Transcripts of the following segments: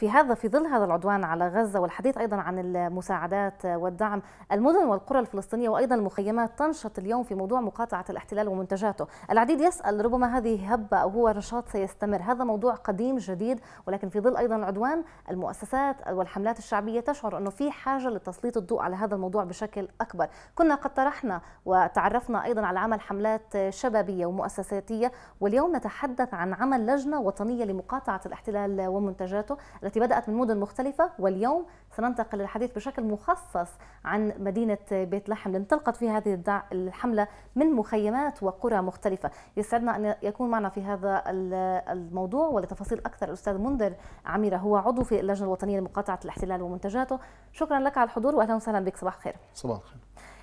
في هذا في ظل هذا العدوان على غزة والحديث أيضا عن المساعدات والدعم المدن والقرى الفلسطينية وأيضا المخيمات تنشط اليوم في موضوع مقاطعة الاحتلال ومنتجاته العديد يسأل ربما هذه هبة أو هو نشاط سيستمر هذا موضوع قديم جديد ولكن في ظل أيضا العدوان المؤسسات والحملات الشعبية تشعر أنه في حاجة لتسليط الضوء على هذا الموضوع بشكل أكبر كنا قد طرحنا وتعرفنا أيضا على عمل حملات شبابية ومؤسساتية واليوم نتحدث عن عمل لجنة وطنية لمقاطعة الاحتلال ومنتجاته التي بدأت من مدن مختلفة واليوم سننتقل للحديث بشكل مخصص عن مدينة بيت لحم اللي انطلقت فيها هذه الحملة من مخيمات وقرى مختلفة يسعدنا أن يكون معنا في هذا الموضوع ولتفاصيل أكثر الأستاذ منذر عميرة هو عضو في اللجنة الوطنية لمقاطعة الاحتلال ومنتجاته شكرا لك على الحضور وأهلا وسهلا بك صباح الخير صباح الخير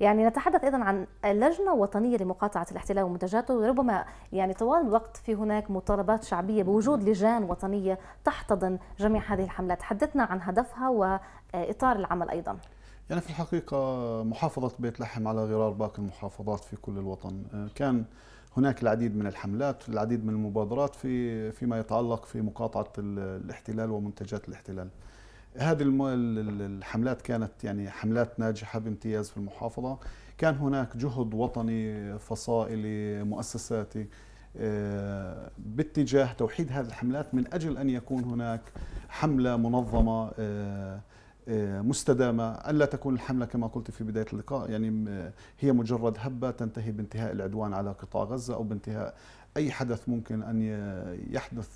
يعني نتحدث ايضا عن لجنه وطنيه لمقاطعه الاحتلال ومنتجاته وربما يعني طوال الوقت في هناك مطالبات شعبيه بوجود لجان وطنيه تحتضن جميع هذه الحملات تحدثنا عن هدفها واطار العمل ايضا يعني في الحقيقه محافظه بيت لحم على غرار باقي المحافظات في كل الوطن آه، كان هناك العديد من الحملات العديد من المبادرات في فيما يتعلق في مقاطعه الاحتلال ومنتجات الاحتلال هذه الحملات كانت يعني حملات ناجحة بامتياز في المحافظة كان هناك جهد وطني فصائلي مؤسساتي آه، باتجاه توحيد هذه الحملات من أجل أن يكون هناك حملة منظمة آه، آه، مستدامة ألا تكون الحملة كما قلت في بداية اللقاء يعني هي مجرد هبة تنتهي بانتهاء العدوان على قطاع غزة أو بانتهاء أي حدث ممكن أن يحدث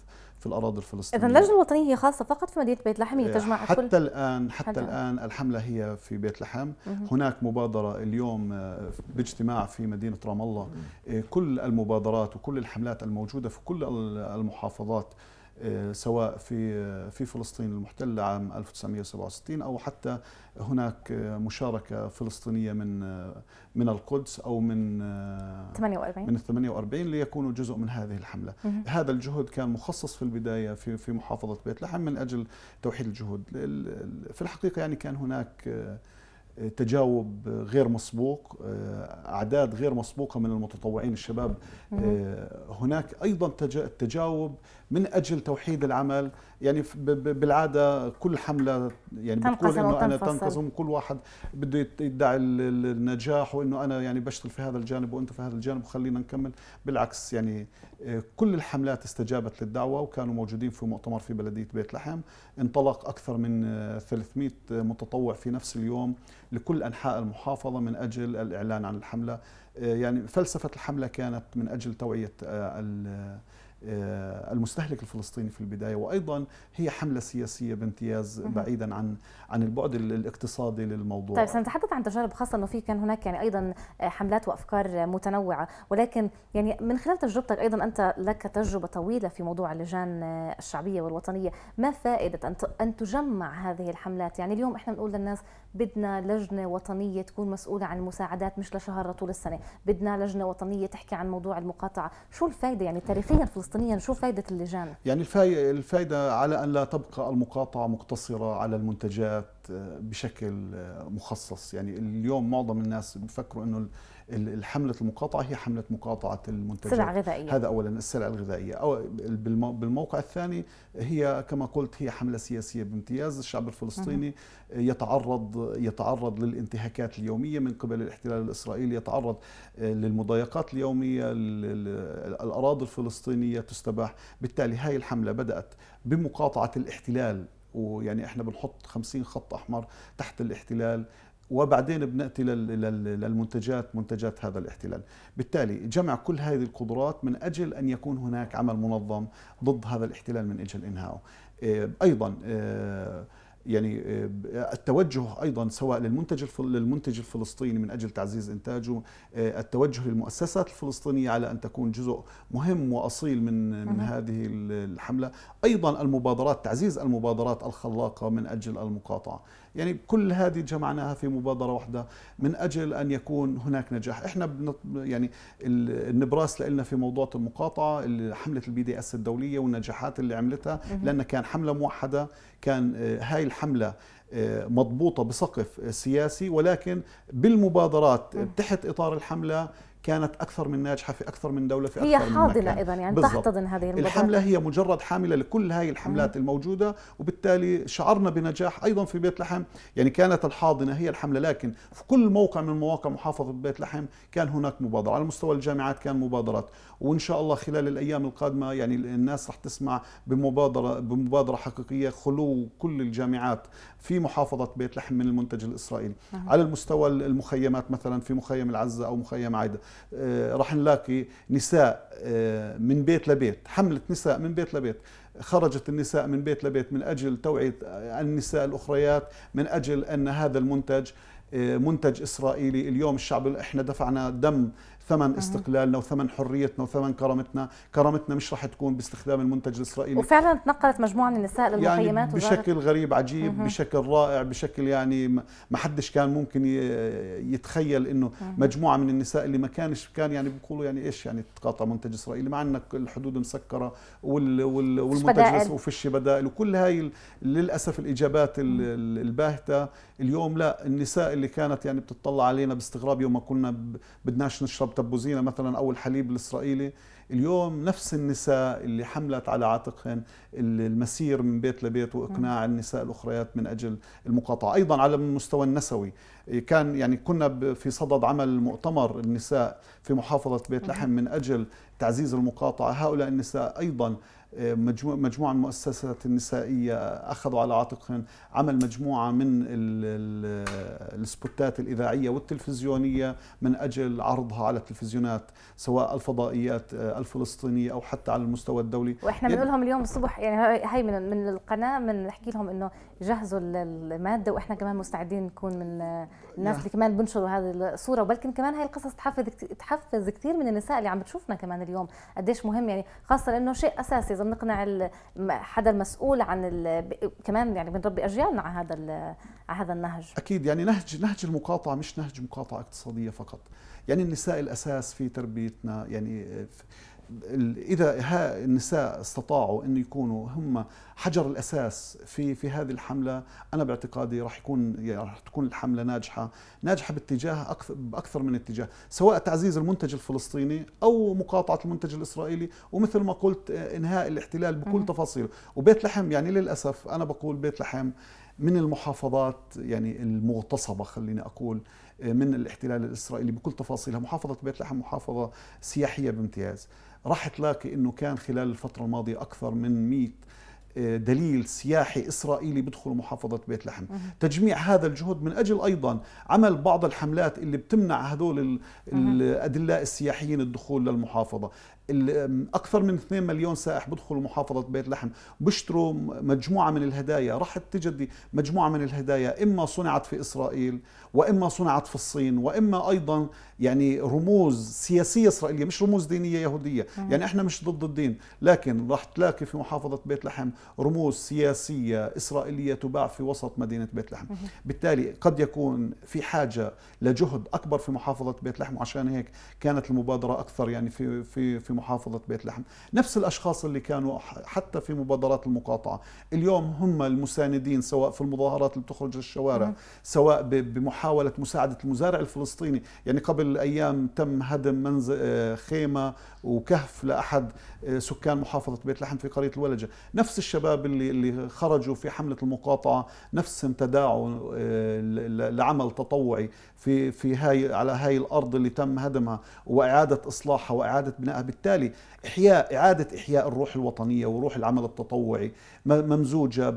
في الاراضي الفلسطينيه اذا اللجنه الوطنيه هي خاصه فقط في مدينه بيت لحم هي إيه، تجمع حتى كل... الان حتى, حتى الان الحمله هي في بيت لحم هناك مبادره اليوم آه، باجتماع في مدينه رام الله إيه، كل المبادرات وكل الحملات الموجوده في كل المحافظات آه، سواء في آه، في فلسطين المحتله عام 1967 او حتى هناك آه، مشاركه فلسطينيه من من القدس او من 48 من ال 48 ليكونوا جزء من هذه الحمله، مه. هذا الجهد كان مخصص في البدايه في في محافظه بيت لحم من اجل توحيد الجهود، في الحقيقه يعني كان هناك تجاوب غير مسبوق آه، أعداد غير مسبوقة من المتطوعين الشباب آه، هناك أيضا تجاوب من أجل توحيد العمل يعني بالعاده كل حمله يعني بتقول انه انا تنقسم كل واحد بده يدعي النجاح وانه انا يعني بشتغل في هذا الجانب وانت في هذا الجانب وخلينا نكمل بالعكس يعني كل الحملات استجابت للدعوة وكانوا موجودين في مؤتمر في بلدية بيت لحم انطلق أكثر من 300 متطوع في نفس اليوم لكل أنحاء المحافظة من أجل الإعلان عن الحملة يعني فلسفة الحملة كانت من أجل توعية آه، المستهلك الفلسطيني في البدايه وايضا هي حمله سياسيه بامتياز بعيدا عن عن البعد الاقتصادي للموضوع طيب سنتحدث عن تجارب خاصه انه في كان هناك يعني ايضا حملات وافكار متنوعه ولكن يعني من خلال تجربتك ايضا انت لك تجربه طويله في موضوع اللجان الشعبيه والوطنيه ما فائده ان ان تجمع هذه الحملات يعني اليوم احنا بنقول للناس بدنا لجنه وطنيه تكون مسؤوله عن المساعدات مش لشهر طول السنه بدنا لجنه وطنيه تحكي عن موضوع المقاطعه شو الفائده يعني تاريخيا فلسطين الفلسطينيه يعني شو فائده اللجان يعني الفائده على ان لا تبقى المقاطعه مقتصره على المنتجات آه، بشكل آه، مخصص يعني اليوم معظم الناس بفكروا انه حمله المقاطعه هي حمله مقاطعه المنتجات سلع غذائيه هذا اولا السلع الغذائيه او بالموقع الثاني هي كما قلت هي حمله سياسيه بامتياز الشعب الفلسطيني يتعرض يتعرض للانتهاكات اليوميه من قبل الاحتلال الاسرائيلي يتعرض آه، للمضايقات اليوميه الاراضي الفلسطينيه تستباح بالتالي هاي الحمله بدات بمقاطعه الاحتلال ويعني احنا بنحط 50 خط احمر تحت الاحتلال وبعدين بناتي للمنتجات منتجات هذا الاحتلال بالتالي جمع كل هذه القدرات من اجل ان يكون هناك عمل منظم ضد هذا الاحتلال من اجل انهائه آه، ايضا آه، يعني آه، التوجه ايضا سواء للمنتج للمنتج الفلسطيني من اجل تعزيز انتاجه آه، التوجه للمؤسسات الفلسطينيه على ان تكون جزء مهم واصيل من من هذه الحمله ايضا المبادرات تعزيز المبادرات الخلاقه من اجل المقاطعه يعني كل هذه جمعناها في مبادرة واحدة من أجل أن يكون هناك نجاح إحنا يعني النبراس لنا في موضوع المقاطعة حملة البي دي اس الدولية والنجاحات اللي عملتها لأن كان حملة موحدة كان آه، هاي الحملة آه، مضبوطة بسقف سياسي ولكن بالمبادرات تحت إطار الحملة كانت اكثر من ناجحه في اكثر من دوله في هي اكثر من حاضنه اذا يعني بالضبط. تحتضن هذه المبادرة. الحمله هي مجرد حامله لكل هاي الحملات مم. الموجوده وبالتالي شعرنا بنجاح ايضا في بيت لحم يعني كانت الحاضنه هي الحمله لكن في كل موقع من مواقع محافظه بيت لحم كان هناك مبادره على مستوى الجامعات كان مبادرات وان شاء الله خلال الايام القادمه يعني الناس رح تسمع بمبادره بمبادره حقيقيه خلو كل الجامعات في محافظه بيت لحم من المنتج الاسرائيلي مم. نعم. على المستوى المخيمات مثلا في مخيم العزه او مخيم عايده آه، راح نلاقي نساء آه، من بيت لبيت حملت نساء من بيت لبيت خرجت النساء من بيت لبيت من أجل توعية النساء الأخريات من أجل أن هذا المنتج آه، منتج إسرائيلي اليوم الشعب إحنا دفعنا دم ثمن استقلالنا وثمن حريتنا وثمن كرامتنا كرامتنا مش رح تكون باستخدام المنتج الاسرائيلي وفعلا تنقلت مجموعه من النساء للمخيمات يعني بشكل غريب عجيب مه. بشكل رائع بشكل يعني ما حدش كان ممكن يتخيل انه مجموعه من النساء اللي ما كانش كان يعني بيقولوا يعني ايش يعني تقاطع منتج اسرائيلي مع انك الحدود مسكره وال وال والمنتج وفيش بدائل وكل هاي للاسف الاجابات الباهته اليوم لا النساء اللي كانت يعني بتطلع علينا باستغراب يوم ما كنا بدناش نشرب التبوزينه مثلا أو الحليب الإسرائيلي اليوم نفس النساء اللي حملت على عاتقهن المسير من بيت لبيت وإقناع النساء الأخريات من أجل المقاطعة أيضا على المستوى النسوي كان يعني كنا في صدد عمل مؤتمر النساء في محافظة بيت لحم من أجل تعزيز المقاطعة هؤلاء النساء أيضا مجموعة, من المؤسسات النسائية أخذوا على عاتقهم عمل مجموعة من السبوتات الإذاعية والتلفزيونية من أجل عرضها على التلفزيونات سواء الفضائيات آه، الفلسطينية أو حتى على المستوى الدولي وإحنا بنقول لهم اليوم الصبح يعني هاي من, من القناة بنحكي لهم إنه جهزوا المادة وإحنا كمان مستعدين نكون من آه، الناس نعم. اللي كمان بنشروا هذه الصورة ولكن كمان هاي القصص تحفز تحفز كثير من النساء اللي عم بتشوفنا كمان اليوم قديش مهم يعني خاصة لأنه شيء أساسي لازم نقنع حدا المسؤول عن ال... كمان يعني بنربي اجيالنا على هذا ال... على هذا النهج اكيد يعني نهج نهج المقاطعه مش نهج مقاطعه اقتصاديه فقط يعني النساء الاساس في تربيتنا يعني في آه، اذا ها النساء استطاعوا انه يكونوا هم حجر الاساس في في هذه الحمله انا باعتقادي راح يكون يعني راح تكون الحمله ناجحه ناجحه باتجاه اكثر باكثر من اتجاه سواء تعزيز المنتج الفلسطيني او مقاطعه المنتج الاسرائيلي ومثل ما قلت آه، انهاء الاحتلال بكل تفاصيله وبيت لحم يعني للاسف انا بقول بيت لحم من المحافظات يعني المغتصبه خليني اقول من الاحتلال الإسرائيلي بكل تفاصيلها محافظة بيت لحم محافظة سياحية بامتياز راح تلاقي أنه كان خلال الفترة الماضية أكثر من 100 آه، دليل سياحي إسرائيلي بدخل محافظة بيت لحم مه. تجميع هذا الجهد من أجل أيضا عمل بعض الحملات اللي بتمنع هذول الأدلاء السياحيين الدخول للمحافظة اكثر من 2 مليون سائح بدخلوا محافظه بيت لحم بيشتروا مجموعه من الهدايا راح تجدي مجموعه من الهدايا اما صنعت في اسرائيل واما صنعت في الصين واما ايضا يعني رموز سياسيه اسرائيليه مش رموز دينيه يهوديه مم. يعني احنا مش ضد الدين لكن راح تلاقي في محافظه بيت لحم رموز سياسيه اسرائيليه تباع في وسط مدينه بيت لحم مم. بالتالي قد يكون في حاجه لجهد اكبر في محافظه بيت لحم وعشان هيك كانت المبادره اكثر يعني في في في محافظة بيت لحم نفس الأشخاص اللي كانوا حتى في مبادرات المقاطعة اليوم هم المساندين سواء في المظاهرات اللي بتخرج للشوارع سواء بمحاولة مساعدة المزارع الفلسطيني يعني قبل أيام تم هدم منزل آه، خيمة وكهف لأحد آه، سكان محافظة بيت لحم في قرية الولجة نفس الشباب اللي, اللي خرجوا في حملة المقاطعة نفسهم تداعوا آه، لعمل تطوعي في في هاي على هاي الارض اللي تم هدمها واعاده اصلاحها واعاده بنائها وبالتالي إحياء إعادة إحياء الروح الوطنية وروح العمل التطوعي ممزوجة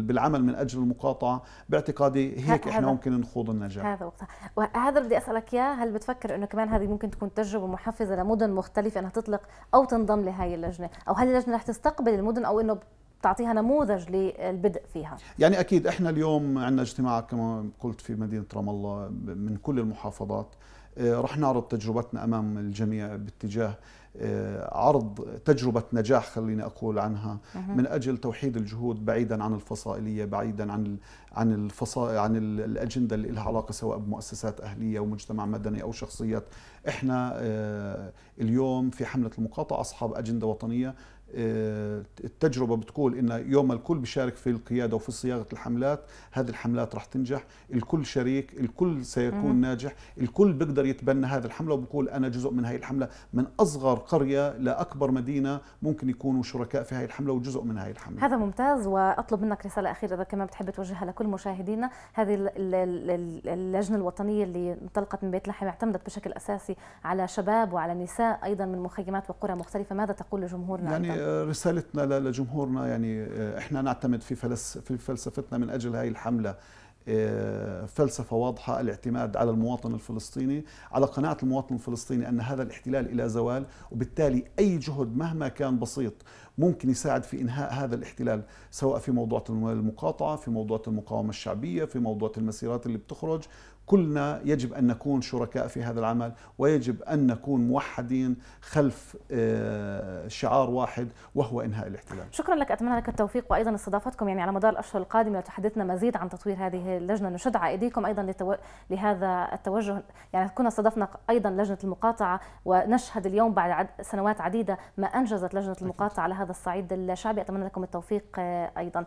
بالعمل من أجل المقاطعة باعتقادي هيك إحنا ممكن نخوض النجاح هذا وقتها وهذا بدي أسألك إياه هل بتفكر أنه كمان هذه ممكن تكون تجربة محفزة لمدن مختلفة أنها تطلق أو تنضم لهي اللجنة أو هل اللجنة رح تستقبل المدن أو أنه تعطيها نموذج للبدء فيها يعني اكيد احنا اليوم عندنا اجتماع كما قلت في مدينه رام الله من كل المحافظات آه، رح نعرض تجربتنا امام الجميع باتجاه آه، عرض تجربة نجاح خليني أقول عنها من أجل توحيد الجهود بعيدا عن الفصائلية بعيدا عن عن الفصائل عن الأجندة اللي لها علاقة سواء بمؤسسات أهلية او مجتمع مدني أو شخصيات إحنا آه، اليوم في حملة المقاطعة أصحاب أجندة وطنية التجربة بتقول إن يوم الكل بيشارك في القيادة وفي صياغة الحملات هذه الحملات راح تنجح الكل شريك الكل سيكون ناجح الكل بيقدر يتبنى هذه الحملة وبقول أنا جزء من هذه الحملة من أصغر قرية لأكبر مدينة ممكن يكونوا شركاء في هذه الحملة وجزء من هذه الحملة هذا ممتاز وأطلب منك رسالة أخيرة إذا كمان بتحب توجهها لكل مشاهدينا هذه اللجنة الوطنية اللي انطلقت من بيت لحم اعتمدت بشكل أساسي على شباب وعلى نساء أيضا من مخيمات وقرى مختلفة ماذا تقول لجمهورنا يعني رسالتنا لجمهورنا يعني آه، احنا نعتمد في في فلسفتنا من اجل هذه الحمله آه، فلسفة واضحة الاعتماد على المواطن الفلسطيني على قناعة المواطن الفلسطيني أن هذا الاحتلال إلى زوال وبالتالي أي جهد مهما كان بسيط ممكن يساعد في إنهاء هذا الاحتلال سواء في موضوع المقاطعة في موضوع المقاومة الشعبية في موضوع المسيرات اللي بتخرج كلنا يجب أن نكون شركاء في هذا العمل ويجب أن نكون موحدين خلف آه، شعار واحد وهو إنهاء الاحتلال شكرا لك أتمنى لك التوفيق وأيضا استضافتكم يعني على مدار الأشهر القادمة لتحدثنا مزيد عن تطوير هذه اللجنة نشد أيديكم أيضا لتو... لهذا التوجه يعني كنا استضفنا أيضا لجنة المقاطعة ونشهد اليوم بعد عد... سنوات عديدة ما أنجزت لجنة المقاطعة على هذا الصعيد الشعبي أتمنى لكم التوفيق آه، أيضا